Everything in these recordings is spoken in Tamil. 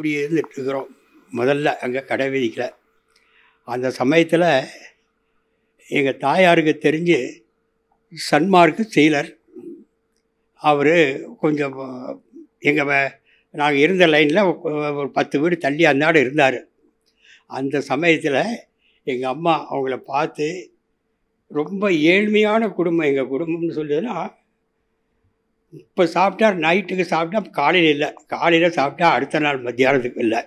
உரிய இருக்கிறோம் முதல்ல அங்கே கடை விதிக்கல அந்த சமயத்தில் எங்கள் தாயாருக்கு தெரிஞ்சு சன்மார்க்கு செயலர் அவர் கொஞ்சம் எங்கள் நாங்கள் இருந்த லைனில் ஒரு பத்து வீடு தள்ளி அந்த நாடு இருந்தார் அந்த சமயத்தில் எங்கள் அம்மா அவங்கள பார்த்து ரொம்ப ஏழ்மையான குடும்பம் எங்கள் குடும்பம்னு சொல்லுதுன்னா இப்போ சாப்பிட்டா நைட்டுக்கு சாப்பிட்டா காலையில் இல்லை காலையில் சாப்பிட்டா அடுத்த நாள் மத்தியானத்துக்கு இல்லை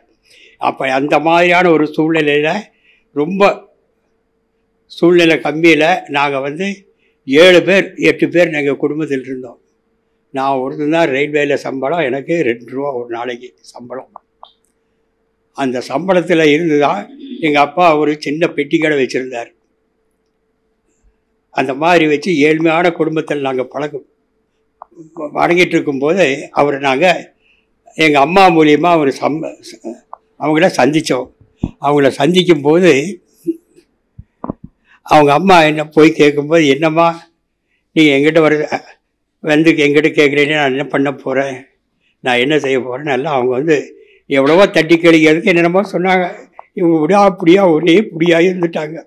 அப்போ அந்த மாதிரியான ஒரு சூழ்நிலையில் ரொம்ப சூழ்நிலை கம்மியில் நாங்கள் வந்து ஏழு பேர் எட்டு பேர் நாங்கள் குடும்பத்தில் இருந்தோம் நான் ஒருத்தன் தான் ரயில்வேயில் சம்பளம் எனக்கு ரெண்டு ரூபா ஒரு நாளைக்கு சம்பளம் அந்த சம்பளத்தில் இருந்து தான் எங்கள் அப்பா ஒரு சின்ன பெட்டி கடை வச்சுருந்தார் அந்த மாதிரி வச்சு ஏழ்மையான குடும்பத்தில் நாங்கள் பழகும் வணங்கிட்டு இருக்கும்போது அவர் நாங்கள் எங்கள் அம்மா மூலியமாக அவர் சம் அவங்கள சந்தித்தோம் அவங்கள சந்திக்கும்போது அவங்க அம்மா என்ன போய் கேட்கும்போது என்னம்மா நீங்கள் எங்கிட்ட வர வந்து எங்கிட்ட கேட்குறீங்க நான் என்ன பண்ண போகிறேன் நான் என்ன செய்ய போகிறேன்னு எல்லாம் அவங்க வந்து எவ்வளவோ தட்டி கழிக்கிறதுக்கு என்னென்னமோ சொன்னாங்க இவங்க விடா அப்படியா ஒரே இப்படியா இருந்துட்டாங்க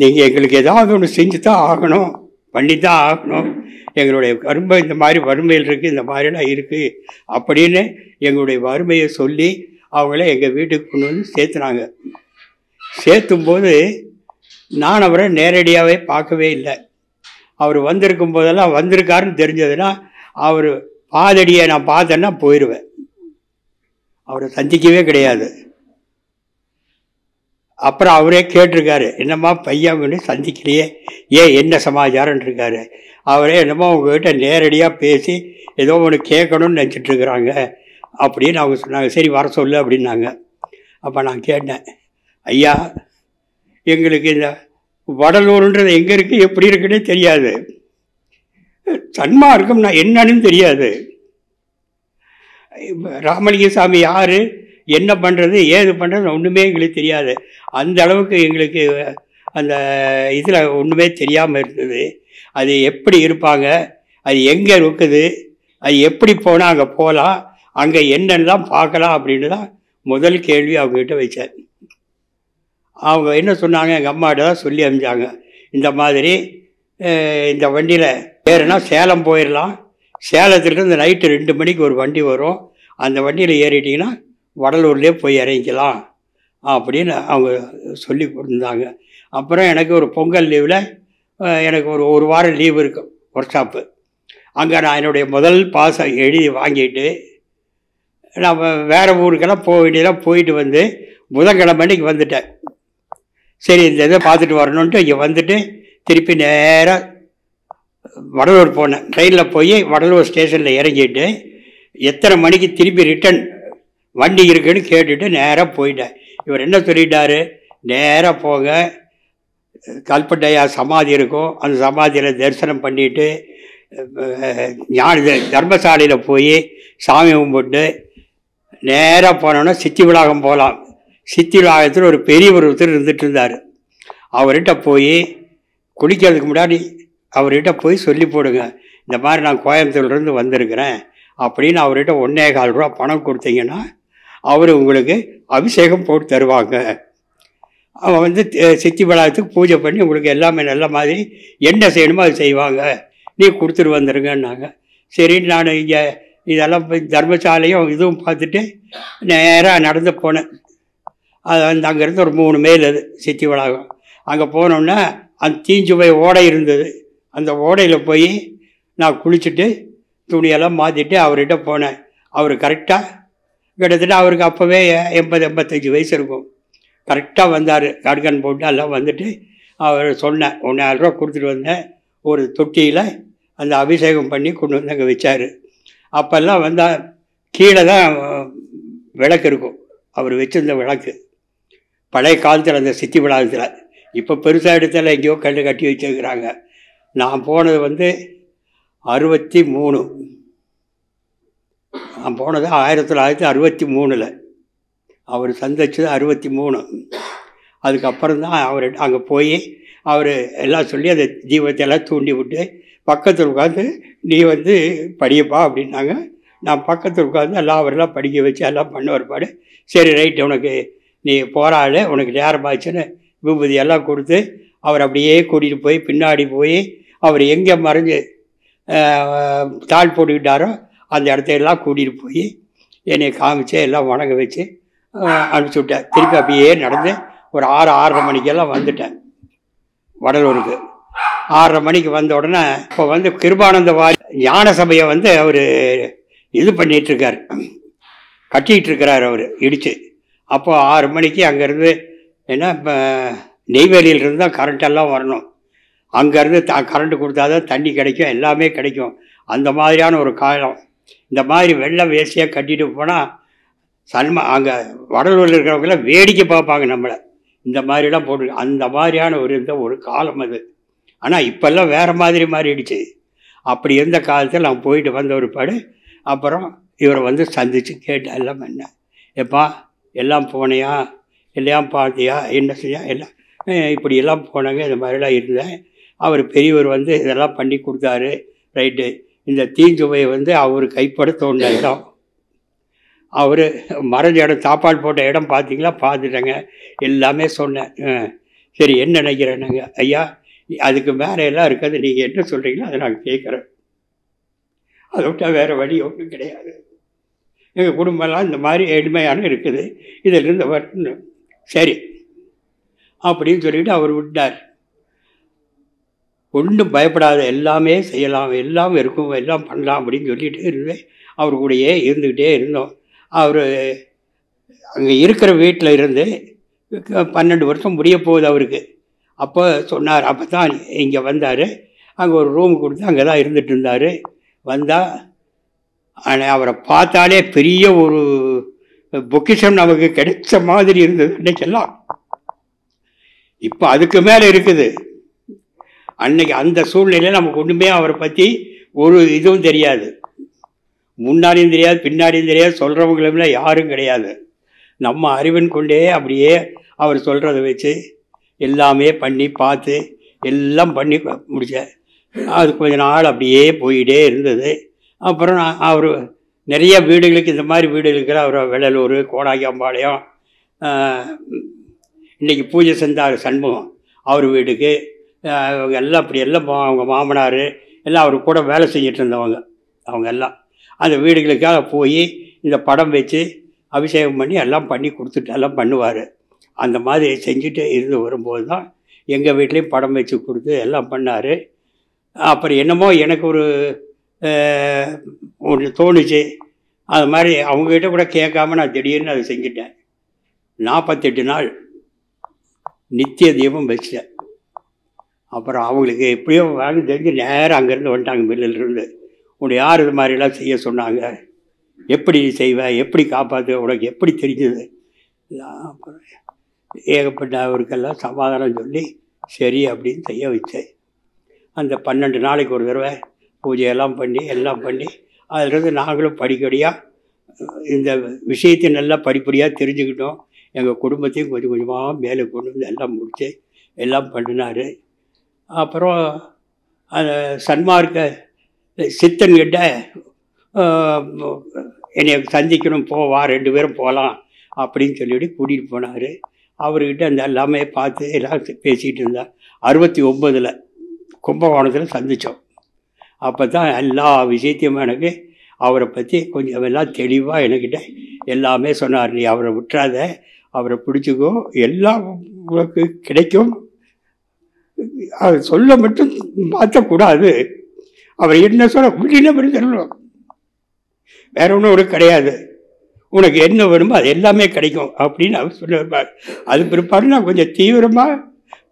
நீங்கள் எங்களுக்கு ஏதாவது ஒன்று செஞ்சு தான் ஆகணும் பண்ணி தான் ஆகணும் எங்களுடைய வறுமை இந்த மாதிரி வறுமையில் இருக்குது இந்த மாதிரிலாம் இருக்குது அப்படின்னு எங்களுடைய வறுமையை சொல்லி அவங்கள எங்கள் வீட்டுக்கு கொண்டு வந்து சேர்த்துனாங்க சேர்த்தும் போது நான் அவரை நேரடியாகவே பார்க்கவே இல்லை அவர் வந்திருக்கும் போதெல்லாம் வந்திருக்காருன்னு தெரிஞ்சதுன்னா அவர் பாதடியை நான் பார்த்தேன்னா போயிடுவேன் அவரை சந்திக்கவே கிடையாது அப்புறம் அவரே கேட்டிருக்காரு என்னம்மா பையன் வந்து சந்திக்கிறியே ஏன் என்ன சமாச்சாரம் இருக்காரு அவரே என்னமோ உங்ககிட்ட நேரடியாக பேசி ஏதோ ஒன்று கேட்கணும்னு நினச்சிட்ருக்குறாங்க அப்படின்னு அவங்க சொன்னாங்க சரி வர சொல்லு அப்படின்னாங்க அப்போ நான் கேட்டேன் ஐயா எங்களுக்கு இந்த வடலூருன்றது எங்கே இருக்குது எப்படி இருக்குன்னு தெரியாது சன்மார்க்கம் நான் என்னன்னு தெரியாது ராமலிங்க சாமி யார் என்ன பண்ணுறது ஏது பண்ணுறது ஒன்றுமே எங்களுக்கு தெரியாது அந்த அளவுக்கு எங்களுக்கு அந்த இதில் ஒன்றுமே தெரியாமல் இருந்தது அது எப்படி இருப்பாங்க அது எங்கே இருக்குது அது எப்படி போனால் அங்கே போகலாம் அங்கே என்னென்னலாம் பார்க்கலாம் அப்படின்னு தான் முதல் கேள்வி அவங்ககிட்ட வச்சேன் அவங்க என்ன சொன்னாங்க எங்கள் அம்மாட்ட தான் சொல்லி அமைஞ்சாங்க இந்த மாதிரி இந்த வண்டியில் ஏறுனா சேலம் போயிடலாம் சேலத்துலேருந்து நைட்டு ரெண்டு மணிக்கு ஒரு வண்டி வரும் அந்த வண்டியில் ஏறிட்டிங்கன்னா வடலூர்லேயே போய் இறங்கிக்கலாம் அப்படின்னு அவங்க சொல்லி கொடுத்தாங்க அப்புறம் எனக்கு ஒரு பொங்கல் லீவில் எனக்கு ஒரு ஒரு வாரம் லீவு இருக்கும் ஒர்க் ஷாப்பு அங்கே நான் என்னுடைய முதல் பாசம் எழுதி வாங்கிட்டு நான் வேறு ஊருக்கெல்லாம் போக வேண்டியதெல்லாம் போயிட்டு வந்து புதன்கிழமைக்கு வந்துட்டேன் சரி இந்த இதை பார்த்துட்டு வரணுன்ட்டு இங்கே வந்துட்டு திருப்பி நேராக வடலூர் போனேன் ட்ரெயினில் போய் வடலூர் ஸ்டேஷனில் இறங்கிட்டு எத்தனை மணிக்கு திருப்பி ரிட்டன் வண்டி இருக்குன்னு கேட்டுட்டு நேராக போயிட்டேன் இவர் என்ன சொல்லிட்டாரு நேராக போக கல்பட்டையா சமாதி இருக்கும் அந்த சமாதியில் தரிசனம் பண்ணிட்டு ஞான தர்மசாலையில் போய் சாமி கும்பிட்டு நேராக போனோன்னா சித்தி விலாகம் போகலாம் சித்தி விலாகத்தில் ஒரு பெரிய ஒருத்தர் இருந்துகிட்டு இருந்தார் அவர்கிட்ட போய் குளிக்கிறதுக்கு முன்னாடி அவர்கிட்ட போய் சொல்லி போடுங்க இந்த மாதிரி நான் கோயம்புத்தூர்லேருந்து வந்திருக்கிறேன் அப்படின்னு அவர்கிட்ட ஒன்றே கால் ரூபா பணம் கொடுத்தீங்கன்னா அவர் உங்களுக்கு அபிஷேகம் போட்டு தருவாங்க அவன் வந்து சித்தி பலாத்துக்கு பூஜை பண்ணி உங்களுக்கு எல்லாமே நல்ல மாதிரி என்ன செய்யணுமோ அது செய்வாங்க நீ கொடுத்துட்டு வந்துடுங்கன்னாங்க சரி நான் இங்கே இதெல்லாம் தர்மசாலையும் இதுவும் பார்த்துட்டு நேராக நடந்து போனேன் அது வந்து அங்கேருந்து ஒரு மூணு மைல் அது சித்தி வளாகம் அங்கே போனோன்னா அந்த தீஞ்சுவை ஓடை இருந்தது அந்த ஓடையில் போய் நான் குளிச்சுட்டு துணியெல்லாம் மாற்றிட்டு அவர்கிட்ட போனேன் அவர் கரெக்டாக கிட்டத்தட்ட அவருக்கு அப்போவே எண்பது எண்பத்தஞ்சு வயசு இருக்கும் கரெக்டாக வந்தார் கட்கன் போட்டு எல்லாம் வந்துட்டு அவர் சொன்னேன் ஒன்றாயிரம் ரூபா கொடுத்துட்டு வந்தேன் ஒரு தொட்டியில் அந்த அபிஷேகம் பண்ணி கொண்டு வந்து அங்கே வச்சார் அப்போல்லாம் வந்தால் கீழே தான் விளக்கு இருக்கும் அவர் வச்சுருந்த விளக்கு பழைய காலத்தில் அந்த சித்தி விளாகத்தில் இப்போ பெருசாக இடத்துல எங்கேயோ கல் கட்டி வச்சுருக்கிறாங்க நான் போனது வந்து அறுபத்தி மூணு நான் போனது ஆயிரத்தி தொள்ளாயிரத்தி அறுபத்தி மூணில் அவர் சந்தித்தது அறுபத்தி மூணு அதுக்கப்புறம் தான் அவர் அங்கே போய் அவர் எல்லாம் சொல்லி அந்த தீபத்தை எல்லாம் தூண்டி விட்டு பக்கத்தில் உட்காந்து நீ வந்து படியப்பா அப்படின்னாங்க நான் பக்கத்தில் உட்காந்து எல்லாம் அவரெல்லாம் படிக்க வச்சு எல்லாம் பண்ண ஒருபாடு சரி ரைட்டு உனக்கு நீ போகிறாள் உனக்கு ஆச்சுன்னு விபூதி எல்லாம் கொடுத்து அவர் அப்படியே கூட்டிகிட்டு போய் பின்னாடி போய் அவர் எங்கே மறைஞ்சு தாழ் போட்டுக்கிட்டாரோ அந்த இடத்தையெல்லாம் கூட்டிகிட்டு போய் என்னை காமிச்சு எல்லாம் வணங்க வச்சு அனுப்பிச்சி விட்டேன் திருப்பி அப்படியே நடந்து ஒரு ஆறு ஆறரை மணிக்கெல்லாம் வந்துட்டேன் வடலூருக்கு ஆறரை மணிக்கு வந்த உடனே இப்போ வந்து கிருபானந்த வாரி ஞான சபையை வந்து அவர் இது பண்ணிகிட்ருக்கார் கட்டிகிட்டு இருக்கிறார் அவர் இடித்து அப்போது ஆறு மணிக்கு அங்கேருந்து ஏன்னா இப்போ நெய்வேலியிலிருந்து தான் கரண்ட்டெல்லாம் வரணும் அங்கேருந்து த கரண்ட்டு கொடுத்தா தான் தண்ணி கிடைக்கும் எல்லாமே கிடைக்கும் அந்த மாதிரியான ஒரு காலம் இந்த மாதிரி வெள்ள வேசியாக கட்டிட்டு போனால் சன்மா அங்கே வடலூரில் இருக்கிறவங்களாம் வேடிக்கை பார்ப்பாங்க நம்மளை இந்த மாதிரிலாம் போட்டு அந்த மாதிரியான ஒரு இந்த ஒரு காலம் அது ஆனால் இப்போல்லாம் வேறு மாதிரி மாறிடுச்சு அப்படி இருந்த காலத்தில் நான் போயிட்டு வந்த ஒரு பாடு அப்புறம் இவரை வந்து சந்தித்து கேட்டேன் எல்லாம் என்ன எப்பா எல்லாம் போனையா எல்லாம் பார்த்தியா என்ன செய்யா எல்லாம் இப்படி எல்லாம் போனாங்க இந்த மாதிரிலாம் இருந்தேன் அவர் பெரியவர் வந்து இதெல்லாம் பண்ணி கொடுத்தாரு ரைட்டு இந்த தீஞ்சுவை வந்து அவர் கைப்பட தோன்ற இடம் அவர் மறைஞ்ச இடம் சாப்பாடு போட்ட இடம் பார்த்தீங்களா பார்த்துட்டேங்க எல்லாமே சொன்னேன் சரி என்ன நினைக்கிறேனுங்க ஐயா அதுக்கு மேலே எல்லாம் இருக்கிறது நீங்கள் என்ன சொல்கிறீங்களோ அதை நான் கேட்குறேன் அதை விட்டால் வேறு வழி ஒன்றும் கிடையாது எங்கள் குடும்பம்லாம் இந்த மாதிரி எளிமையான இருக்குது இதிலிருந்து வரணும் சரி அப்படின்னு சொல்லிவிட்டு அவர் விட்டார் ஒன்றும் பயப்படாத எல்லாமே செய்யலாம் எல்லாம் இருக்கும் எல்லாம் பண்ணலாம் அப்படின்னு சொல்லிகிட்டே இருந்தேன் அவர் கூடயே இருந்துக்கிட்டே இருந்தோம் அவர் அங்கே இருக்கிற வீட்டில் இருந்து பன்னெண்டு வருஷம் முடிய போகுது அவருக்கு அப்போ சொன்னார் அப்போ தான் இங்கே வந்தார் அங்கே ஒரு ரூம் கொடுத்து அங்கே தான் இருந்துகிட்டு இருந்தார் வந்தால் ஆனால் அவரை பார்த்தாலே பெரிய ஒரு பொக்கிஷம் நமக்கு கிடைச்ச மாதிரி இருந்தது இன்றைக்கெல்லாம் இப்போ அதுக்கு மேலே இருக்குது அன்னைக்கு அந்த சூழ்நிலையில் நமக்கு ஒன்றுமே அவரை பற்றி ஒரு இதுவும் தெரியாது முன்னாடியும் தெரியாது பின்னாடியும் தெரியாது சொல்கிறவங்களுமே யாரும் கிடையாது நம்ம அறிவன் கொண்டே அப்படியே அவர் சொல்கிறத வச்சு எல்லாமே பண்ணி பார்த்து எல்லாம் பண்ணி முடித்தேன் அது கொஞ்ச நாள் அப்படியே போயிட்டே இருந்தது அப்புறம் நான் அவர் நிறைய வீடுகளுக்கு இந்த மாதிரி வீடுகளுக்கு அவர் வெள்ளலூர் அம்பாளையம் இன்றைக்கி பூஜை செஞ்சார் சண்முகம் அவர் வீட்டுக்கு அவங்க எல்லாம் இப்படி எல்லாம் அவங்க மாமனார் எல்லாம் அவர் கூட வேலை செஞ்சிட்டு இருந்தவங்க அவங்க எல்லாம் அந்த வீடுகளுக்காக போய் இந்த படம் வச்சு அபிஷேகம் பண்ணி எல்லாம் பண்ணி கொடுத்துட்டு எல்லாம் பண்ணுவார் அந்த மாதிரி செஞ்சுட்டு இருந்து வரும்போது தான் எங்கள் வீட்லேயும் படம் வச்சு கொடுத்து எல்லாம் பண்ணார் அப்புறம் என்னமோ எனக்கு ஒரு ஒன்று தோணுச்சு அது மாதிரி அவங்ககிட்ட கூட கேட்காம நான் திடீர்னு அதை செஞ்சிட்டேன் நாற்பத்தெட்டு நாள் நித்திய தீபம் வச்சிட்டேன் அப்புறம் அவங்களுக்கு எப்படியோ வாங்க தெரிஞ்சு நேராக அங்கேருந்து வந்துட்டாங்க மில்லிலிருந்து உன்னை யார் இது மாதிரிலாம் செய்ய சொன்னாங்க எப்படி செய்வேன் எப்படி காப்பாற்று உனக்கு எப்படி தெரிஞ்சது அப்புறம் ஏகப்பட்ட அவருக்கெல்லாம் சமாதானம் சொல்லி சரி அப்படின்னு செய்ய வச்சேன் அந்த பன்னெண்டு நாளைக்கு ஒரு தடவை பூஜையெல்லாம் பண்ணி எல்லாம் பண்ணி அதிலிருந்து நாங்களும் படிப்படியாக இந்த விஷயத்தை நல்லா படிப்படியாக தெரிஞ்சுக்கிட்டோம் எங்கள் குடும்பத்தையும் கொஞ்சம் கொஞ்சமாக மேலே கொண்டு வந்து எல்லாம் முடித்து எல்லாம் பண்ணினார் அப்புறம் அந்த சன்மார்க்க சித்தன்கிட்ட என்னை சந்திக்கணும் போவா ரெண்டு பேரும் போகலாம் அப்படின்னு சொல்லிவிட்டு கூட்டிகிட்டு போனார் அவர்கிட்ட அந்த எல்லாமே பார்த்து எல்லாம் பேசிக்கிட்டு இருந்தார் அறுபத்தி ஒம்பதில் கும்பகோணத்தில் சந்தித்தோம் அப்போ தான் எல்லா விஷயத்தையும் எனக்கு அவரை பற்றி கொஞ்சம் எல்லாம் தெளிவாக எனக்கிட்ட எல்லாமே சொன்னார் நீ அவரை விட்டுறாத அவரை பிடிச்சிக்கோ எல்லாம் உங்களுக்கு கிடைக்கும் அது சொல்ல மட்டும் மாற்றக்கூடாது அவர் என்ன சொல்ல முடியலபடி சொல்லணும் வேற ஒன்றும் ஒரு கிடையாது உனக்கு என்ன வேணுமோ அது எல்லாமே கிடைக்கும் அப்படின்னு அவர் சொல்லியிருப்பார் அது பிற்பாடு நான் கொஞ்சம் தீவிரமாக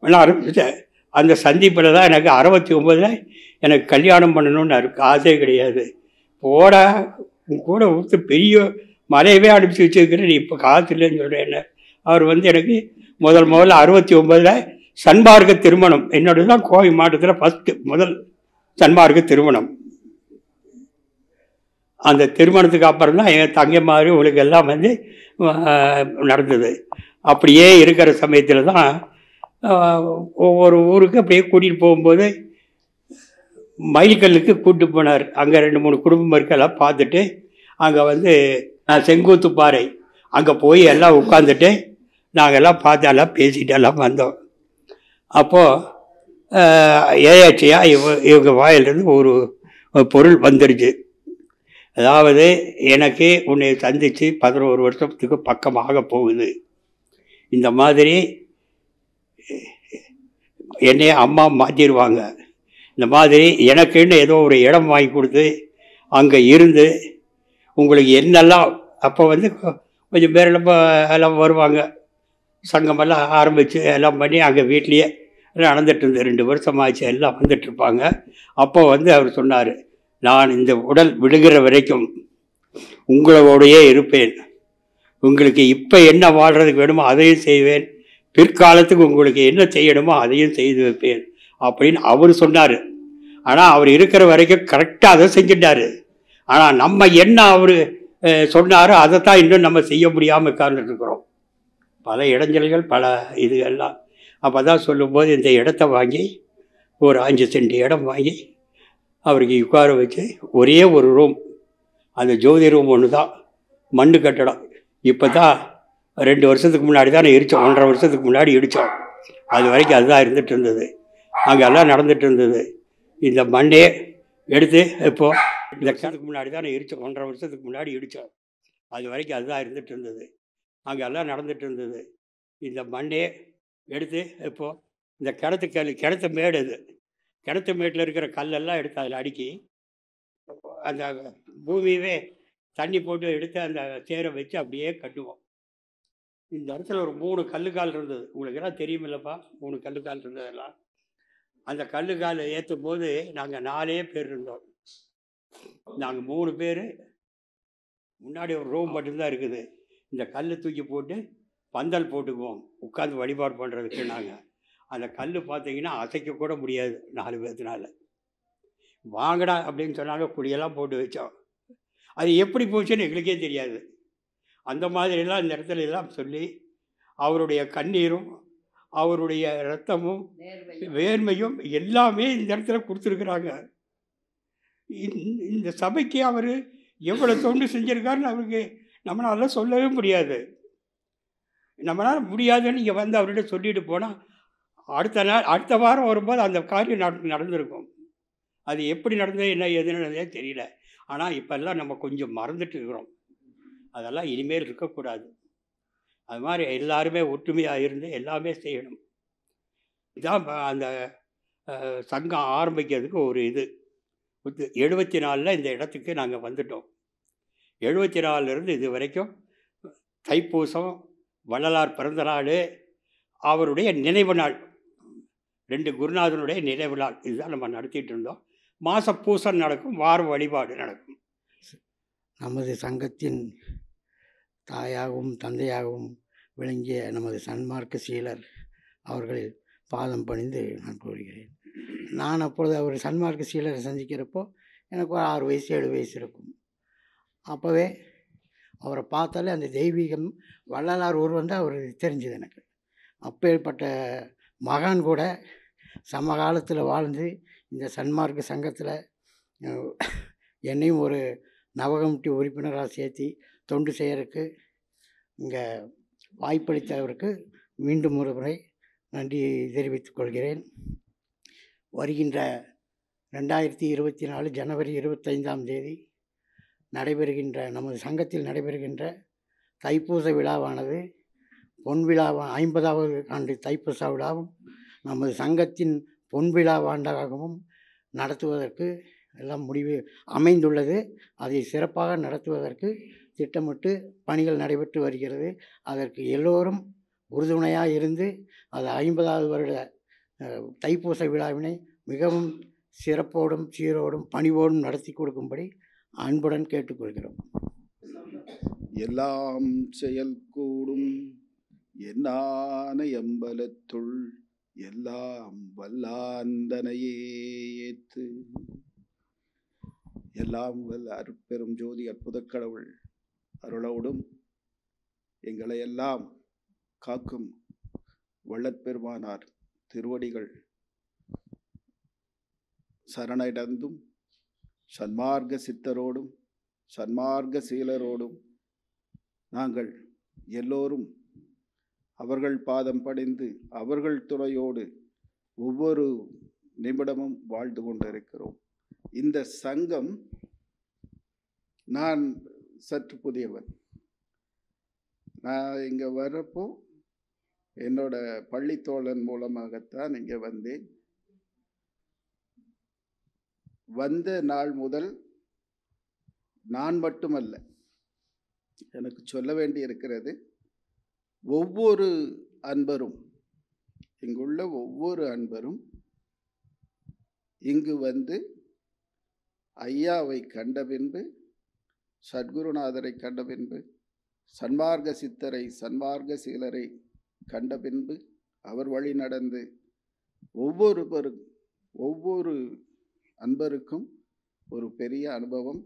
பண்ண ஆரம்பிச்சேன் அந்த சந்திப்பில் தான் எனக்கு அறுபத்தி ஒம்பதில் எனக்கு கல்யாணம் பண்ணணும்னு இருக்கு ஆசை கிடையாது போட உன் கூட ஒருத்தர் பெரிய மலையவே அனுப்பிச்சு வச்சுருக்கிறேன் நீ இப்போ காசு இல்லைன்னு சொல்கிறேன் என்ன அவர் வந்து எனக்கு முதல் முதல்ல அறுபத்தி ஒம்பதில் சன்மார்க்க திருமணம் என்னோடது தான் கோவை மாவட்டத்தில் ஃபஸ்ட்டு முதல் சன்மார்க்க திருமணம் அந்த திருமணத்துக்கு அப்புறம் தான் என் தங்கை மாதிரி உங்களுக்கு எல்லாம் வந்து நடந்தது அப்படியே இருக்கிற சமயத்தில் தான் ஒவ்வொரு ஊருக்கு அப்படியே கூட்டிகிட்டு போகும்போது மயில்கல்லுக்கு கூட்டு போனார் அங்கே ரெண்டு மூணு குடும்பம் இருக்கெல்லாம் பார்த்துட்டு அங்கே வந்து நான் பாறை அங்கே போய் எல்லாம் உட்காந்துட்டு நாங்கள் எல்லாம் பார்த்து எல்லாம் பேசிகிட்டு எல்லாம் வந்தோம் அப்போது ஏயாட்சியாக இவ இவங்க வாயிலிருந்து ஒரு பொருள் வந்துடுச்சு அதாவது எனக்கு உன்னை சந்தித்து பதினோரு வருஷத்துக்கு பக்கமாக போகுது இந்த மாதிரி என்னை அம்மா மாற்றிடுவாங்க இந்த மாதிரி எனக்குன்னு ஏதோ ஒரு இடம் வாங்கி கொடுத்து அங்கே இருந்து உங்களுக்கு என்னெல்லாம் அப்போ வந்து கொஞ்சம் பேர் எல்லாம் எல்லாம் வருவாங்க சங்கமெல்லாம் ஆரம்பித்து எல்லாம் பண்ணி அங்கே வீட்லேயே நடந்துட்டு இருந்தது ரெண்டு வருஷம் ஆச்சு எல்லாம் வந்துட்டுருப்பாங்க அப்போ வந்து அவர் சொன்னார் நான் இந்த உடல் விடுகிற வரைக்கும் உங்களோடையே இருப்பேன் உங்களுக்கு இப்போ என்ன வாழ்கிறதுக்கு வேணுமோ அதையும் செய்வேன் பிற்காலத்துக்கு உங்களுக்கு என்ன செய்யணுமோ அதையும் செய்து வைப்பேன் அப்படின்னு அவர் சொன்னார் ஆனால் அவர் இருக்கிற வரைக்கும் கரெக்டாக அதை செஞ்சிட்டார் ஆனால் நம்ம என்ன அவர் சொன்னாரோ அதைத்தான் இன்னும் நம்ம செய்ய முடியாமல் உட்கார்ந்துட்டு இருக்கிறோம் பல இடைஞ்சல்கள் பல இது எல்லாம் அப்போ தான் சொல்லும்போது இந்த இடத்த வாங்கி ஒரு அஞ்சு சென்ட் இடம் வாங்கி அவருக்கு உட்கார வச்சு ஒரே ஒரு ரூம் அந்த ஜோதி ரூம் ஒன்று தான் மண்ணு கட்டடம் இப்போ தான் ரெண்டு வருஷத்துக்கு முன்னாடி தான் இடித்தோம் ஒன்றரை வருஷத்துக்கு முன்னாடி இடித்தோம் அது வரைக்கும் அதுதான் இருந்துகிட்டு இருந்தது அங்கெல்லாம் நடந்துகிட்டு இருந்தது இந்த மண்ணே எடுத்து இப்போது இந்த வருஷத்துக்கு முன்னாடி தான் இடித்தோம் ஒன்றரை வருஷத்துக்கு முன்னாடி இடித்தோம் அது வரைக்கும் அதுதான் இருந்துகிட்டு இருந்தது அங்கெல்லாம் நடந்துட்டு இருந்தது இந்த மண்ணே எடுத்து இப்போது இந்த கிணத்து கல் கிணத்து மேடு இது கிணத்து மேட்டில் இருக்கிற கல்லெல்லாம் எடுத்து அதில் அடுக்கி அந்த பூமியவே தண்ணி போட்டு எடுத்து அந்த சேரை வச்சு அப்படியே கட்டுவோம் இந்த இடத்துல ஒரு மூணு கல்லுக்கால் இருந்தது உங்களுக்கு எல்லாம் தெரியுமில்லப்பா மூணு கல்லுக்கால் இருந்ததெல்லாம் அந்த கல்லுக்கால் ஏற்றும் போது நாங்கள் நாலே பேர் இருந்தோம் நாங்கள் மூணு பேர் முன்னாடி ஒரு ரூம் மட்டும்தான் இருக்குது இந்த கல் தூக்கி போட்டு பந்தல் போட்டுக்குவோம் உட்காந்து வழிபாடு பண்ணுறதுக்கு நாங்கள் அந்த கல் பார்த்தீங்கன்னா அசைக்கக்கூட முடியாது நாலு பேர்த்தினால வாங்கடா அப்படின்னு சொன்னாங்க குடியெல்லாம் போட்டு வச்சோம் அது எப்படி போச்சுன்னு எங்களுக்கே தெரியாது அந்த மாதிரிலாம் இந்த இடத்துல எல்லாம் சொல்லி அவருடைய கண்ணீரும் அவருடைய ரத்தமும் வேர்மையும் எல்லாமே இந்த இடத்துல கொடுத்துருக்குறாங்க இந்த சபைக்கு அவர் எவ்வளோ தொண்டு செஞ்சுருக்காருன்னு அவருக்கு நம்மளால் சொல்லவே முடியாது நம்மளால் முடியாதுன்னு இங்கே வந்து அவர்கிட்ட சொல்லிட்டு போனால் அடுத்த நாள் அடுத்த வாரம் வரும்போது அந்த காரியம் நடந்து நடந்திருக்கும் அது எப்படி நடந்தது என்ன எதுன்னதே தெரியல ஆனால் இப்போல்லாம் நம்ம கொஞ்சம் மறந்துட்டு இருக்கிறோம் அதெல்லாம் இனிமேல் இருக்கக்கூடாது அது மாதிரி எல்லாருமே ஒற்றுமையாக இருந்து எல்லாமே செய்யணும் இதான் அந்த சங்கம் ஆரம்பிக்கிறதுக்கு ஒரு இது எழுபத்தி நாலில் இந்த இடத்துக்கு நாங்கள் வந்துட்டோம் எழுபத்தி நாலுலேருந்து இது வரைக்கும் தைப்பூசம் வள்ளலார் பிறந்த நாள் அவருடைய நினைவு நாள் ரெண்டு குருநாதனுடைய நினைவு நாள் இதுதான் நம்ம நடத்திட்டு இருந்தோம் மாத பூசம் நடக்கும் வார வழிபாடு நடக்கும் நமது சங்கத்தின் தாயாகவும் தந்தையாகவும் விளங்கிய நமது சன்மார்க்க சீலர் அவர்களில் பாதம் பணிந்து நான் கூறுகிறேன் நான் அப்பொழுது அவர் சன்மார்க்க சீலரை சந்திக்கிறப்போ எனக்கு ஒரு ஆறு வயசு ஏழு வயசு இருக்கும் அப்போவே அவரை பார்த்தாலே அந்த தெய்வீகம் வள்ளலார் உருவம் தான் அவர் தெரிஞ்சது எனக்கு அப்பேற்பட்ட மகான் கூட சமகாலத்தில் வாழ்ந்து இந்த சன்மார்க்க சங்கத்தில் என்னையும் ஒரு நவகமிட்டி உறுப்பினராக சேர்த்தி தொண்டு செய்கிறதுக்கு இங்கே வாய்ப்பளித்தவருக்கு மீண்டும் ஒரு முறை நன்றி தெரிவித்துக் கொள்கிறேன் வருகின்ற ரெண்டாயிரத்தி இருபத்தி நாலு ஜனவரி இருபத்தைந்தாம் தேதி நடைபெறுகின்ற நமது சங்கத்தில் நடைபெறுகின்ற தைப்பூச விழாவானது பொன் விழாவாக ஐம்பதாவது ஆண்டு தைப்பூச விழாவும் நமது சங்கத்தின் பொன் விழா ஆண்டாகவும் நடத்துவதற்கு எல்லாம் முடிவு அமைந்துள்ளது அதை சிறப்பாக நடத்துவதற்கு திட்டமிட்டு பணிகள் நடைபெற்று வருகிறது அதற்கு எல்லோரும் உறுதுணையாக இருந்து அது ஐம்பதாவது வருட தைப்பூச விழாவினை மிகவும் சிறப்போடும் சீரோடும் பணிவோடும் நடத்தி கொடுக்கும்படி அன்புடன் கேட்டுக்கொள்கிறோம் எல்லாம் செயல் கூடும் என்னான எம்பலத்துள் எல்லாம் வல்லாந்தனையேத்து ஏத்து எல்லாம் வல்ல அற்பெரும் ஜோதி அற்புதக் கடவுள் அருளோடும் எங்களை எல்லாம் காக்கும் வள்ளற்பெருமானார் திருவடிகள் சரணடைந்தும் சன்மார்க்க சித்தரோடும் சன்மார்க்க சீலரோடும் நாங்கள் எல்லோரும் அவர்கள் பாதம் படைந்து அவர்கள் துணையோடு ஒவ்வொரு நிமிடமும் வாழ்ந்து கொண்டிருக்கிறோம் இந்த சங்கம் நான் சற்று புதியவன் நான் இங்கே வர்றப்போ என்னோட பள்ளித்தோழன் மூலமாகத்தான் இங்கே வந்தேன் வந்த நாள் முதல் நான் மட்டுமல்ல எனக்கு சொல்ல வேண்டி இருக்கிறது ஒவ்வொரு அன்பரும் இங்குள்ள ஒவ்வொரு அன்பரும் இங்கு வந்து ஐயாவை கண்ட பின்பு சத்குருநாதரை கண்ட பின்பு சன்மார்க்க சித்தரை சன்மார்க்க சீலரை கண்ட பின்பு அவர் வழி நடந்து ஒவ்வொருவரும் ஒவ்வொரு அன்பருக்கும் ஒரு பெரிய அனுபவம்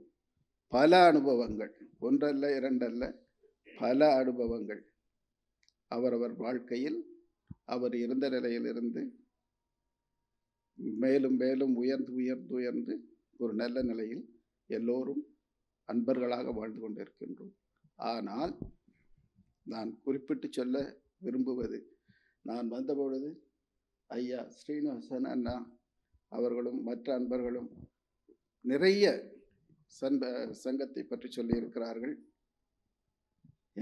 பல அனுபவங்கள் ஒன்றல்ல இரண்டல்ல பல அனுபவங்கள் அவரவர் வாழ்க்கையில் அவர் இருந்த நிலையிலிருந்து மேலும் மேலும் உயர்ந்து உயர்ந்து உயர்ந்து ஒரு நல்ல நிலையில் எல்லோரும் அன்பர்களாக வாழ்ந்து கொண்டிருக்கின்றோம் ஆனால் நான் குறிப்பிட்டு சொல்ல விரும்புவது நான் வந்தபொழுது ஐயா ஸ்ரீனிவாசன் அண்ணா அவர்களும் மற்ற அன்பர்களும் நிறைய சன்ப சங்கத்தை பற்றி சொல்லியிருக்கிறார்கள்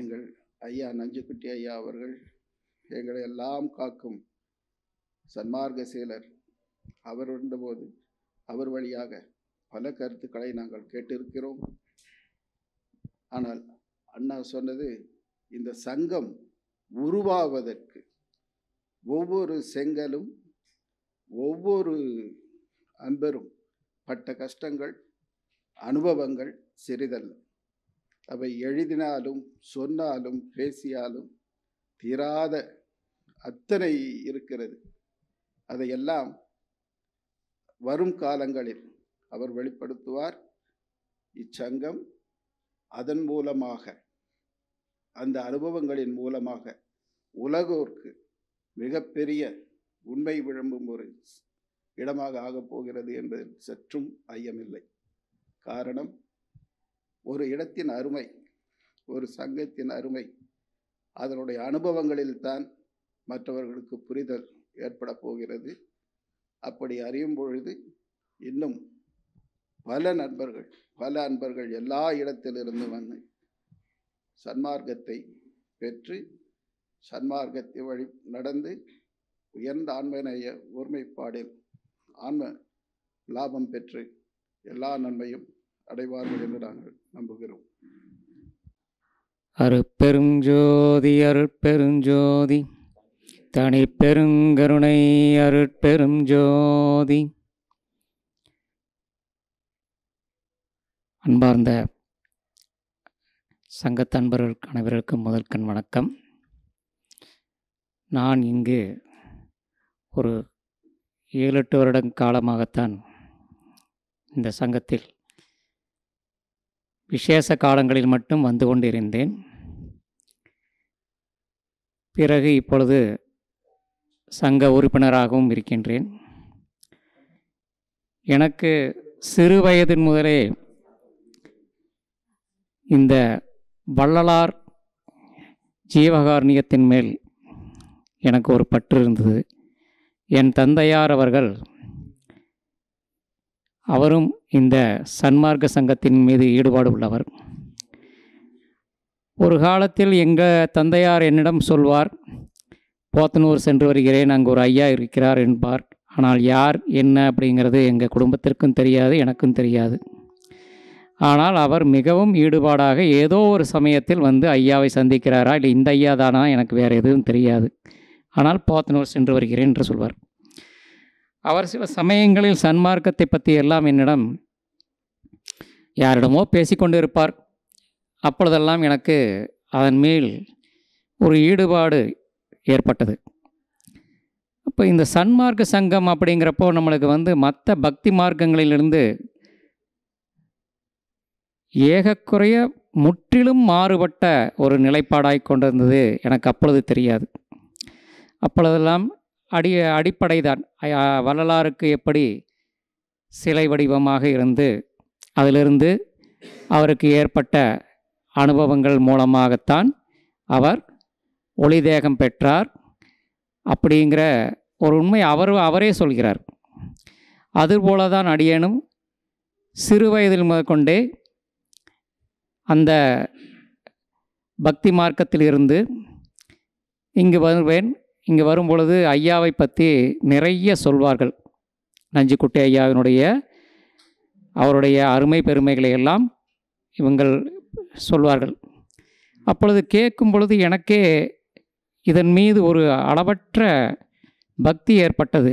எங்கள் ஐயா நஞ்சுக்குட்டி ஐயா அவர்கள் எங்களை எல்லாம் காக்கும் சன்மார்க்க சீலர் அவர் இருந்தபோது அவர் வழியாக பல கருத்துக்களை நாங்கள் கேட்டிருக்கிறோம் ஆனால் அண்ணா சொன்னது இந்த சங்கம் உருவாவதற்கு ஒவ்வொரு செங்கலும் ஒவ்வொரு அன்பரும் பட்ட கஷ்டங்கள் அனுபவங்கள் சிறிதல்ல அவை எழுதினாலும் சொன்னாலும் பேசியாலும் தீராத அத்தனை இருக்கிறது அதையெல்லாம் வரும் காலங்களில் அவர் வெளிப்படுத்துவார் இச்சங்கம் அதன் மூலமாக அந்த அனுபவங்களின் மூலமாக உலகோர்க்கு மிகப்பெரிய உண்மை விளம்பும் ஒரு இடமாக ஆகப் போகிறது என்பதில் சற்றும் ஐயமில்லை காரணம் ஒரு இடத்தின் அருமை ஒரு சங்கத்தின் அருமை அதனுடைய அனுபவங்களில்தான் மற்றவர்களுக்கு புரிதல் ஏற்பட போகிறது அப்படி அறியும் பொழுது இன்னும் பல நண்பர்கள் பல அன்பர்கள் எல்லா இடத்திலிருந்து வந்து சன்மார்க்கத்தை பெற்று சன்மார்க்கத்தை வழி நடந்து உயர்ந்த ஆண்மையினைய ஒருமைப்பாடில் ஆன்ம லாபம் பெற்று எல்லா நன்மையும் அடைவார்கள் என்று நாங்கள் நம்புகிறோம் அருட்பெருஞ்சோதி அருட்பெருஞ்சோதி தனி பெருங்கருணை அருட்பெரும் ஜோதி அன்பார்ந்த சங்கத்தன்பர்களுக்கு அனைவருக்கும் முதற்கண் வணக்கம் நான் இங்கு ஒரு ஏழு எட்டு வருடம் காலமாகத்தான் இந்த சங்கத்தில் விசேஷ காலங்களில் மட்டும் வந்து கொண்டிருந்தேன் பிறகு இப்பொழுது சங்க உறுப்பினராகவும் இருக்கின்றேன் எனக்கு சிறு வயதின் முதலே இந்த வள்ளலார் ஜீவகாரணியத்தின் மேல் எனக்கு ஒரு பற்று இருந்தது என் தந்தையார் அவர்கள் அவரும் இந்த சன்மார்க்க சங்கத்தின் மீது ஈடுபாடு உள்ளவர் ஒரு காலத்தில் எங்கள் தந்தையார் என்னிடம் சொல்வார் போத்தனூர் சென்று வருகிறேன் அங்கே ஒரு ஐயா இருக்கிறார் என்பார் ஆனால் யார் என்ன அப்படிங்கிறது எங்கள் குடும்பத்திற்கும் தெரியாது எனக்கும் தெரியாது ஆனால் அவர் மிகவும் ஈடுபாடாக ஏதோ ஒரு சமயத்தில் வந்து ஐயாவை சந்திக்கிறாரா இல்லை இந்த ஐயா தானா எனக்கு வேறு எதுவும் தெரியாது ஆனால் போத்தனூர் சென்று வருகிறேன் என்று சொல்வார் அவர் சில சமயங்களில் சன்மார்க்கத்தை பற்றி எல்லாம் என்னிடம் யாரிடமோ பேசிக்கொண்டு இருப்பார் அப்பொழுதெல்லாம் எனக்கு அதன் மேல் ஒரு ஈடுபாடு ஏற்பட்டது அப்போ இந்த சன்மார்க்க சங்கம் அப்படிங்கிறப்போ நம்மளுக்கு வந்து மற்ற பக்தி மார்க்கங்களிலிருந்து ஏகக்குறைய முற்றிலும் மாறுபட்ட ஒரு நிலைப்பாடாய் கொண்டிருந்தது எனக்கு அப்பொழுது தெரியாது அப்பொழுதெல்லாம் அடி அடிப்படைதான் வரலாறுக்கு எப்படி சிலை வடிவமாக இருந்து அதிலிருந்து அவருக்கு ஏற்பட்ட அனுபவங்கள் மூலமாகத்தான் அவர் ஒளி தேகம் பெற்றார் அப்படிங்கிற ஒரு உண்மை அவர் அவரே சொல்கிறார் அதுபோல தான் அடியேனும் சிறு வயதில் முதற்கொண்டே அந்த பக்தி மார்க்கத்திலிருந்து இங்கு வருவேன் இங்கே வரும்பொழுது ஐயாவை பற்றி நிறைய சொல்வார்கள் நஞ்சிக்குட்டி ஐயாவினுடைய அவருடைய அருமை பெருமைகளை எல்லாம் இவங்கள் சொல்வார்கள் அப்பொழுது கேட்கும் பொழுது எனக்கே இதன் மீது ஒரு அளவற்ற பக்தி ஏற்பட்டது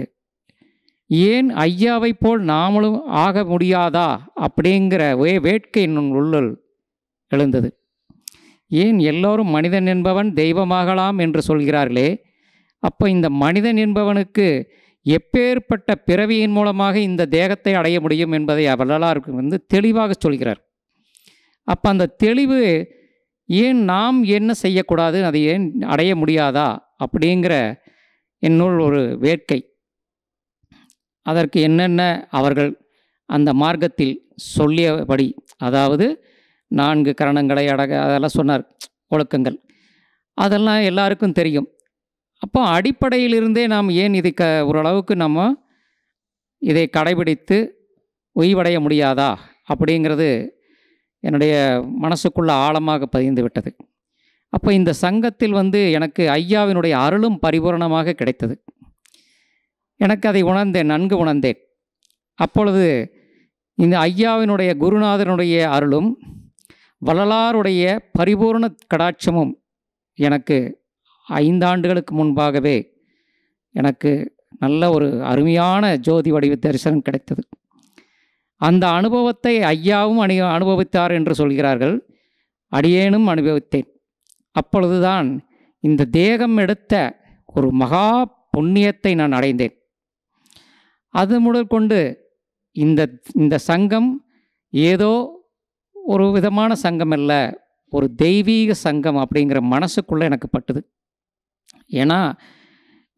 ஏன் ஐயாவை போல் நாமளும் ஆக முடியாதா அப்படிங்கிற வே வேட்கை என்னும் உள்ளல் எழுந்தது ஏன் எல்லோரும் மனிதன் என்பவன் தெய்வமாகலாம் என்று சொல்கிறார்களே அப்போ இந்த மனிதன் என்பவனுக்கு எப்பேற்பட்ட பிறவியின் மூலமாக இந்த தேகத்தை அடைய முடியும் என்பதை வரலாறு வந்து தெளிவாக சொல்கிறார் அப்போ அந்த தெளிவு ஏன் நாம் என்ன செய்யக்கூடாது அதை ஏன் அடைய முடியாதா அப்படிங்கிற என்னுள் ஒரு வேட்கை அதற்கு என்னென்ன அவர்கள் அந்த மார்க்கத்தில் சொல்லியபடி அதாவது நான்கு கரணங்களை அடக அதெல்லாம் சொன்னார் ஒழுக்கங்கள் அதெல்லாம் எல்லாருக்கும் தெரியும் அப்போ அடிப்படையிலிருந்தே நாம் ஏன் இதை க ஓரளவுக்கு நம்ம இதை கடைபிடித்து ஓய்வடைய முடியாதா அப்படிங்கிறது என்னுடைய மனசுக்குள்ள ஆழமாக பதிந்து விட்டது அப்போ இந்த சங்கத்தில் வந்து எனக்கு ஐயாவினுடைய அருளும் பரிபூரணமாக கிடைத்தது எனக்கு அதை உணர்ந்தேன் நன்கு உணர்ந்தேன் அப்பொழுது இந்த ஐயாவினுடைய குருநாதனுடைய அருளும் வள்ளலாருடைய பரிபூர்ண கடாட்சமும் எனக்கு ஐந்தாண்டுகளுக்கு முன்பாகவே எனக்கு நல்ல ஒரு அருமையான ஜோதி வடிவ தரிசனம் கிடைத்தது அந்த அனுபவத்தை ஐயாவும் அணி அனுபவித்தார் என்று சொல்கிறார்கள் அடியேனும் அனுபவித்தேன் அப்பொழுதுதான் இந்த தேகம் எடுத்த ஒரு மகா புண்ணியத்தை நான் அடைந்தேன் அது முதல் கொண்டு இந்த இந்த சங்கம் ஏதோ ஒரு விதமான சங்கம் அல்ல ஒரு தெய்வீக சங்கம் அப்படிங்கிற மனசுக்குள்ளே எனக்கு பட்டுது ஏன்னா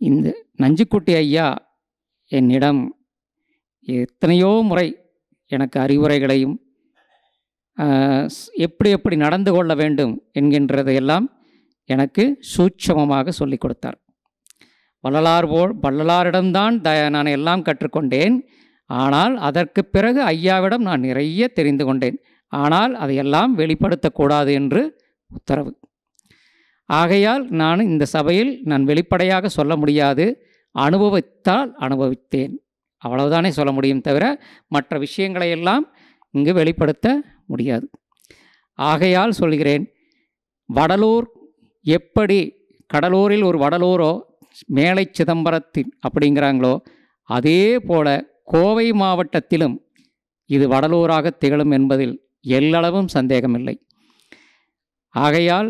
இந்த நஞ்சுக்குட்டி ஐயா என்னிடம் எத்தனையோ முறை எனக்கு அறிவுரைகளையும் எப்படி எப்படி நடந்து கொள்ள வேண்டும் என்கின்றதையெல்லாம் எனக்கு சூட்சமமாக சொல்லிக் கொடுத்தார் வள்ளலார் போல் வள்ளலாரிடம்தான் த நான் எல்லாம் கற்றுக்கொண்டேன் ஆனால் அதற்கு பிறகு ஐயாவிடம் நான் நிறைய தெரிந்து கொண்டேன் ஆனால் அதையெல்லாம் வெளிப்படுத்தக்கூடாது என்று உத்தரவு ஆகையால் நான் இந்த சபையில் நான் வெளிப்படையாக சொல்ல முடியாது அனுபவித்தால் அனுபவித்தேன் அவ்வளவுதானே சொல்ல முடியும் தவிர மற்ற விஷயங்களையெல்லாம் இங்கு வெளிப்படுத்த முடியாது ஆகையால் சொல்கிறேன் வடலூர் எப்படி கடலூரில் ஒரு வடலூரோ மேலை சிதம்பரத்தின் அப்படிங்கிறாங்களோ அதே போல கோவை மாவட்டத்திலும் இது வடலூராக திகழும் என்பதில் எல்லளவும் சந்தேகமில்லை ஆகையால்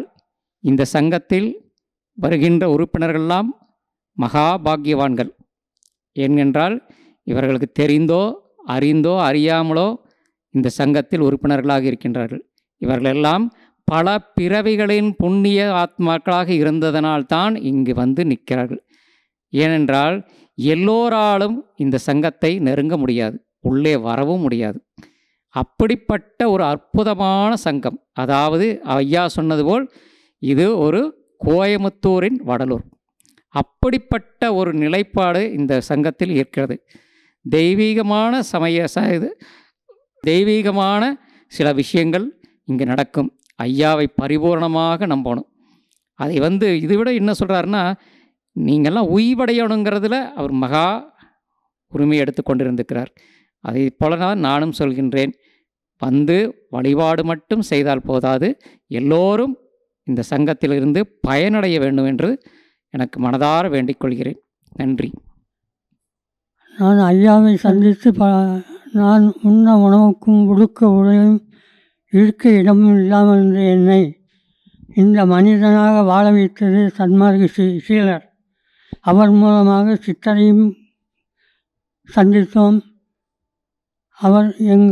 இந்த சங்கத்தில் வருகின்ற உறுப்பினர்கள்லாம் மகாபாகியவான்கள் ஏனென்றால் இவர்களுக்கு தெரிந்தோ அறிந்தோ அறியாமலோ இந்த சங்கத்தில் உறுப்பினர்களாக இருக்கின்றார்கள் இவர்களெல்லாம் பல பிறவிகளின் புண்ணிய ஆத்மாக்களாக இருந்ததனால்தான் இங்கு வந்து நிற்கிறார்கள் ஏனென்றால் எல்லோராலும் இந்த சங்கத்தை நெருங்க முடியாது உள்ளே வரவும் முடியாது அப்படிப்பட்ட ஒரு அற்புதமான சங்கம் அதாவது ஐயா சொன்னது போல் இது ஒரு கோயமுத்தூரின் வடலூர் அப்படிப்பட்ட ஒரு நிலைப்பாடு இந்த சங்கத்தில் இருக்கிறது தெய்வீகமான சமய ச இது தெய்வீகமான சில விஷயங்கள் இங்கே நடக்கும் ஐயாவை பரிபூர்ணமாக நம்பணும் அதை வந்து இதை விட என்ன சொல்கிறாருன்னா நீங்கள்லாம் உய்வடையணுங்கிறதுல அவர் மகா உரிமை எடுத்துக்கொண்டிருந்திருக்கிறார் அதை போல தான் நானும் சொல்கின்றேன் வந்து வழிபாடு மட்டும் செய்தால் போதாது எல்லோரும் இந்த சங்கத்திலிருந்து பயனடைய வேண்டும் என்று எனக்கு மனதார வேண்டிக் கொள்கிறேன் நன்றி நான் ஐயாவை சந்தித்து ப நான் உண்ண உணவுக்கும் உடுக்க உடையும் இருக்க இடமும் இல்லாமல் இருந்த என்னை இந்த மனிதனாக வாழ வைத்தது சன்மார்க சீலர் அவர் மூலமாக சித்தரையும் சந்தித்தோம் அவர் எங்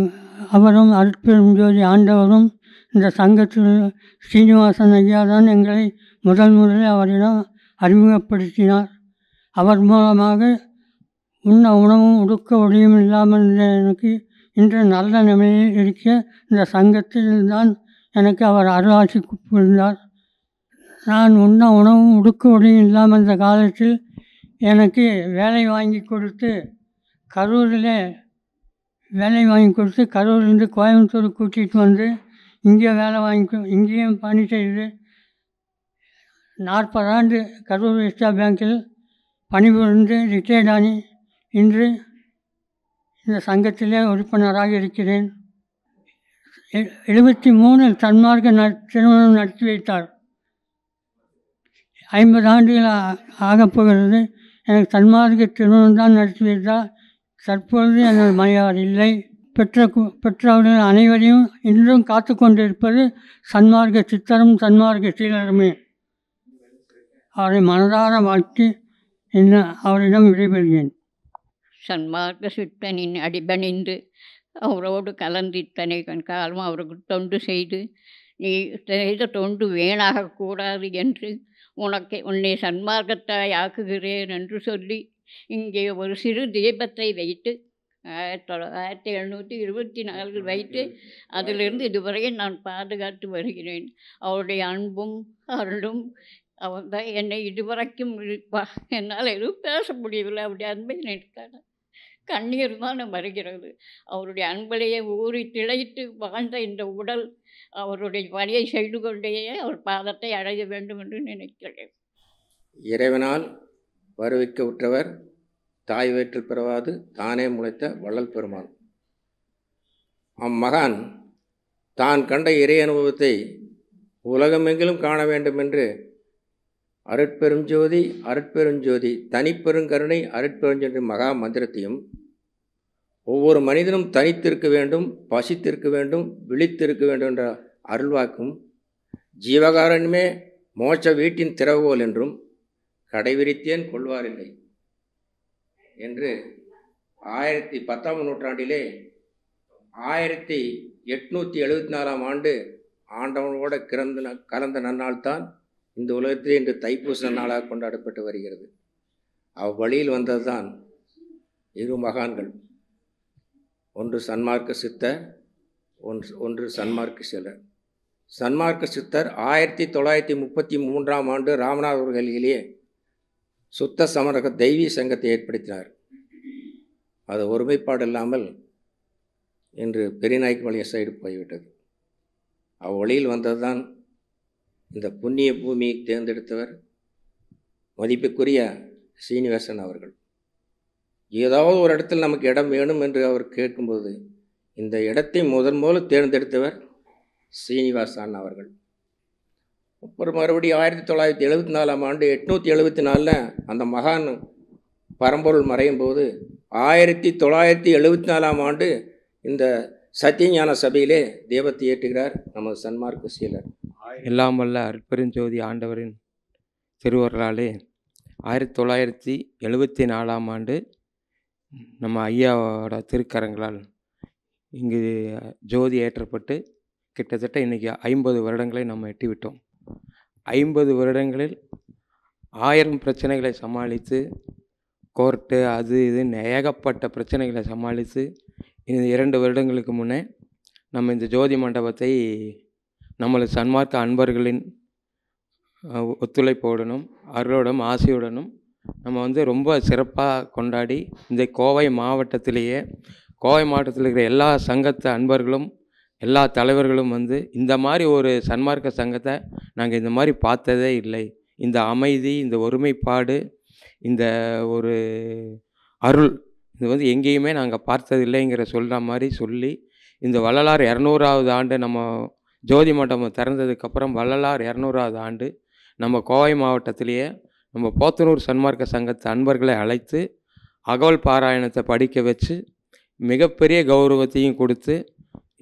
அவரும் அருட்பெரும் ஜோதி ஆண்டவரும் இந்த சங்கத்தில் ஸ்ரீனிவாசன் ஐயா தான் எங்களை முதல் முதலில் அவரிடம் அறிமுகப்படுத்தினார் அவர் மூலமாக உண்ண உணவும் உடுக்க ஒளியும் இல்லாமல் இருந்த எனக்கு இன்று நல்ல நிலையில் இருக்க இந்த சங்கத்தில் தான் எனக்கு அவர் அருளாட்சி புரிந்தார் நான் உண்ண உணவும் உடுக்க ஒளியும் இல்லாமல் இந்த காலத்தில் எனக்கு வேலை வாங்கி கொடுத்து கரூரில் வேலை வாங்கி கொடுத்து கரூர்லேருந்து கோயம்புத்தூர் கூட்டிகிட்டு வந்து இங்கே வேலை வாங்கிக்கும் இங்கேயும் பணி செய்து நாற்பது ஆண்டு கரூர் விஸ்டா பேங்கில் பணிபுரிந்து ரிட்டையர்ட் ஆனி இன்று இந்த சங்கத்திலே உறுப்பினராக இருக்கிறேன் எழுபத்தி மூணில் தன்மார்க்க ந திருமணம் நடத்தி வைத்தார் ஐம்பது ஆண்டுகள் ஆகப்போகிறது எனக்கு தன்மார்க்க திருமணம் தான் நடத்தி வைத்தார் தற்பொழுது எனது மனைவார் இல்லை பெற்ற பெற்றவர்கள் அனைவரையும் இன்றும் காத்து கொண்டிருப்பது சன்மார்க்க சித்தரும் சன்மார்க்க சீலருமே அவரை மனதார வாழ்த்து என்ன அவரிடம் விடைபெறுகிறேன் சன்மார்க்க சித்தனின் அடிபணிந்து அவரோடு கலந்து இத்தனை காலம் அவருக்கு தொண்டு செய்து நீ செய்த தொண்டு வேணாக கூடாது என்று உனக்கு உன்னை சன்மார்க்கத்தாய் ஆக்குகிறேன் என்று சொல்லி இங்கே ஒரு சிறு தீபத்தை வைத்து ஆயிரத்தி தொள்ள ஆயிரத்தி எழுநூற்றி இருபத்தி நாலில் வைத்து அதிலிருந்து இதுவரையும் நான் பாதுகாத்து வருகிறேன் அவருடைய அன்பும் அருளும் அவன் தான் என்னை இதுவரைக்கும் இருப்பா என்னால் எதுவும் பேச முடியவில்லை அவருடைய அன்பை நினைத்தான கண்ணீர் தான் வருகிறது அவருடைய அன்பலையே ஊறி திளைத்து வாழ்ந்த இந்த உடல் அவருடைய வழியை செய்து கொண்டே அவர் பாதத்தை அடைய வேண்டும் என்று நினைக்கிறேன் இறைவனால் வருவிக்க உற்றவர் தாய் வயிற்றில் பிறவாது தானே முளைத்த வள்ளல் பெருமான் அம்மகான் தான் கண்ட இறை அனுபவத்தை உலகமெங்கிலும் காண வேண்டும் என்று அருட்பெருஞ்சோதி அருட்பெருஞ்சோதி தனிப்பெருங்கருணை அருட்பெருஞ்சோதி மகா மந்திரத்தையும் ஒவ்வொரு மனிதனும் தனித்திருக்க வேண்டும் பசித்திருக்க வேண்டும் விழித்திருக்க வேண்டும் என்ற அருள்வாக்கும் ஜீவகாரண்யமே மோட்ச வீட்டின் திறவுகோல் என்றும் கடைவிரித்தேன் கொள்வாரில்லை என்று ஆயிரத்தி பத்தாம் நூற்றாண்டிலே ஆயிரத்தி எட்நூற்றி எழுபத்தி நாலாம் ஆண்டு ஆண்டவனோட கிறந்த கலந்த நன்னாள் தான் இந்த உலகத்திலே இன்று தைப்பூச நன்னாளாக கொண்டாடப்பட்டு வருகிறது அவ்வழியில் வந்ததுதான் இரு மகான்கள் ஒன்று சன்மார்க்க சித்தர் ஒன்று ஒன்று சன்மார்க்க சிலர் சன்மார்க்க சித்தர் ஆயிரத்தி தொள்ளாயிரத்தி முப்பத்தி மூன்றாம் ஆண்டு ராமநாதபுரம் கல்கிலேயே சுத்த சமரக தெய்வீ சங்கத்தை ஏற்படுத்தினார் அது ஒருமைப்பாடு இல்லாமல் இன்று வழிய சைடு போய்விட்டது அவ்வழியில் வந்ததுதான் இந்த புண்ணிய பூமியை தேர்ந்தெடுத்தவர் மதிப்புக்குரிய சீனிவாசன் அவர்கள் ஏதாவது ஒரு இடத்தில் நமக்கு இடம் வேணும் என்று அவர் கேட்கும்போது இந்த இடத்தை முதன் முதல் தேர்ந்தெடுத்தவர் சீனிவாசன் அவர்கள் அப்புறம் மறுபடியும் ஆயிரத்தி தொள்ளாயிரத்தி எழுபத்தி நாலாம் ஆண்டு எட்நூற்றி எழுபத்தி நாலில் அந்த மகான் பரம்பொருள் மறையும் போது ஆயிரத்தி தொள்ளாயிரத்தி எழுபத்தி நாலாம் ஆண்டு இந்த சத்தியஞான சபையிலே தெய்வத்தை ஏற்றுகிறார் நமது சன்மார்க்க சீலர் எல்லாம் வல்ல அற்பெருஞ்சோதி ஆண்டவரின் திருவர்களாலே ஆயிரத்தி தொள்ளாயிரத்தி எழுபத்தி நாலாம் ஆண்டு நம்ம ஐயாவோட திருக்கரங்களால் இங்கு ஜோதி ஏற்றப்பட்டு கிட்டத்தட்ட இன்றைக்கி ஐம்பது வருடங்களை நம்ம எட்டிவிட்டோம் ஐம்பது வருடங்களில் ஆயிரம் பிரச்சனைகளை சமாளித்து கோர்ட்டு அது இதுன்னு ஏகப்பட்ட பிரச்சனைகளை சமாளித்து இந்த இரண்டு வருடங்களுக்கு முன்னே நம்ம இந்த ஜோதி மண்டபத்தை நம்மளது சன்மார்க்க அன்பர்களின் ஒத்துழைப்போடனும் அருளோடும் ஆசையுடனும் நம்ம வந்து ரொம்ப சிறப்பாக கொண்டாடி இந்த கோவை மாவட்டத்திலேயே கோவை மாவட்டத்தில் இருக்கிற எல்லா சங்கத்து அன்பர்களும் எல்லா தலைவர்களும் வந்து இந்த மாதிரி ஒரு சன்மார்க்க சங்கத்தை நாங்கள் இந்த மாதிரி பார்த்ததே இல்லை இந்த அமைதி இந்த ஒருமைப்பாடு இந்த ஒரு அருள் இது வந்து எங்கேயுமே நாங்கள் பார்த்ததில்லைங்கிற சொல்கிற மாதிரி சொல்லி இந்த வள்ளலார் இரநூறாவது ஆண்டு நம்ம ஜோதி மண்டபம் திறந்ததுக்கப்புறம் வள்ளலார் இரநூறாவது ஆண்டு நம்ம கோவை மாவட்டத்திலேயே நம்ம போத்தனூர் சன்மார்க்க சங்கத்து அன்பர்களை அழைத்து அகவல் பாராயணத்தை படிக்க வச்சு மிகப்பெரிய கௌரவத்தையும் கொடுத்து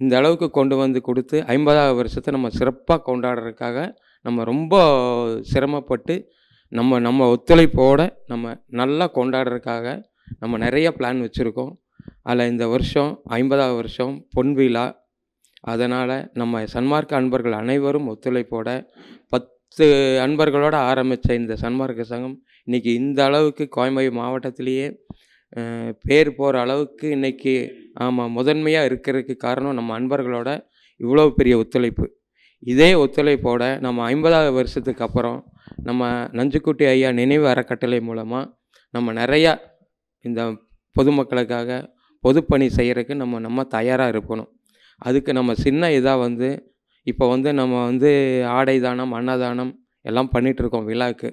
இந்த அளவுக்கு கொண்டு வந்து கொடுத்து ஐம்பதாவது வருஷத்தை நம்ம சிறப்பாக கொண்டாடுறதுக்காக நம்ம ரொம்ப சிரமப்பட்டு நம்ம நம்ம ஒத்துழைப்போடு நம்ம நல்லா கொண்டாடுறதுக்காக நம்ம நிறைய பிளான் வச்சுருக்கோம் அதில் இந்த வருஷம் ஐம்பதாவது வருஷம் பொன் விழா அதனால் நம்ம சன்மார்க்க அன்பர்கள் அனைவரும் ஒத்துழைப்போட பத்து அன்பர்களோடு ஆரம்பித்த இந்த சன்மார்க்க சங்கம் இன்றைக்கி இந்த அளவுக்கு கோயம்பு மாவட்டத்திலேயே பேர் போகிற அளவுக்கு இன்றைக்கி ஆமாம் முதன்மையாக இருக்கிறதுக்கு காரணம் நம்ம அன்பர்களோட இவ்வளோ பெரிய ஒத்துழைப்பு இதே ஒத்துழைப்போட நம்ம ஐம்பதாவது வருஷத்துக்கு அப்புறம் நம்ம நஞ்சுக்குட்டி ஐயா நினைவு அறக்கட்டளை மூலமாக நம்ம நிறையா இந்த பொதுமக்களுக்காக பொதுப்பணி செய்கிறதுக்கு நம்ம நம்ம தயாராக இருக்கணும் அதுக்கு நம்ம சின்ன இதாக வந்து இப்போ வந்து நம்ம வந்து ஆடை தானம் அன்னதானம் எல்லாம் பண்ணிகிட்ருக்கோம் விழாவுக்கு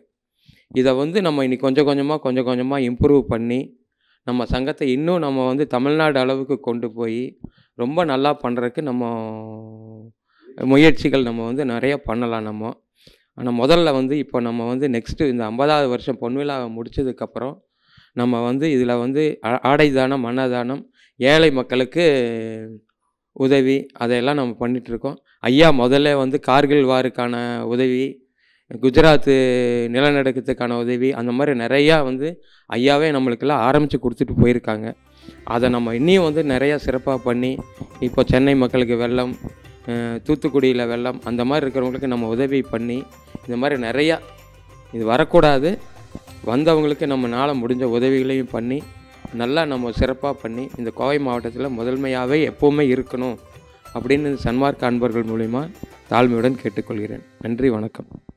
இதை வந்து நம்ம இன்றைக்கி கொஞ்சம் கொஞ்சமாக கொஞ்சம் கொஞ்சமாக இம்ப்ரூவ் பண்ணி நம்ம சங்கத்தை இன்னும் நம்ம வந்து தமிழ்நாடு அளவுக்கு கொண்டு போய் ரொம்ப நல்லா பண்ணுறதுக்கு நம்ம முயற்சிகள் நம்ம வந்து நிறையா பண்ணலாம் நம்ம ஆனால் முதல்ல வந்து இப்போ நம்ம வந்து நெக்ஸ்ட்டு இந்த ஐம்பதாவது வருஷம் பொன்விழாவை முடித்ததுக்கப்புறம் நம்ம வந்து இதில் வந்து ஆடை தானம் மன்னதானம் ஏழை மக்களுக்கு உதவி அதையெல்லாம் நம்ம பண்ணிகிட்ருக்கோம் ஐயா முதல்ல வந்து கார்கில் வாருக்கான உதவி குஜராத்து நிலநடுக்கத்துக்கான உதவி அந்த மாதிரி நிறையா வந்து ஐயாவே நம்மளுக்கெல்லாம் ஆரம்பித்து கொடுத்துட்டு போயிருக்காங்க அதை நம்ம இன்னும் வந்து நிறையா சிறப்பாக பண்ணி இப்போ சென்னை மக்களுக்கு வெள்ளம் தூத்துக்குடியில் வெள்ளம் அந்த மாதிரி இருக்கிறவங்களுக்கு நம்ம உதவி பண்ணி இந்த மாதிரி நிறையா இது வரக்கூடாது வந்தவங்களுக்கு நம்ம நாளை முடிஞ்ச உதவிகளையும் பண்ணி நல்லா நம்ம சிறப்பாக பண்ணி இந்த கோவை மாவட்டத்தில் முதன்மையாகவே எப்போவுமே இருக்கணும் அப்படின்னு சன்மார்க் அன்பர்கள் மூலிமா தாழ்மையுடன் கேட்டுக்கொள்கிறேன் நன்றி வணக்கம்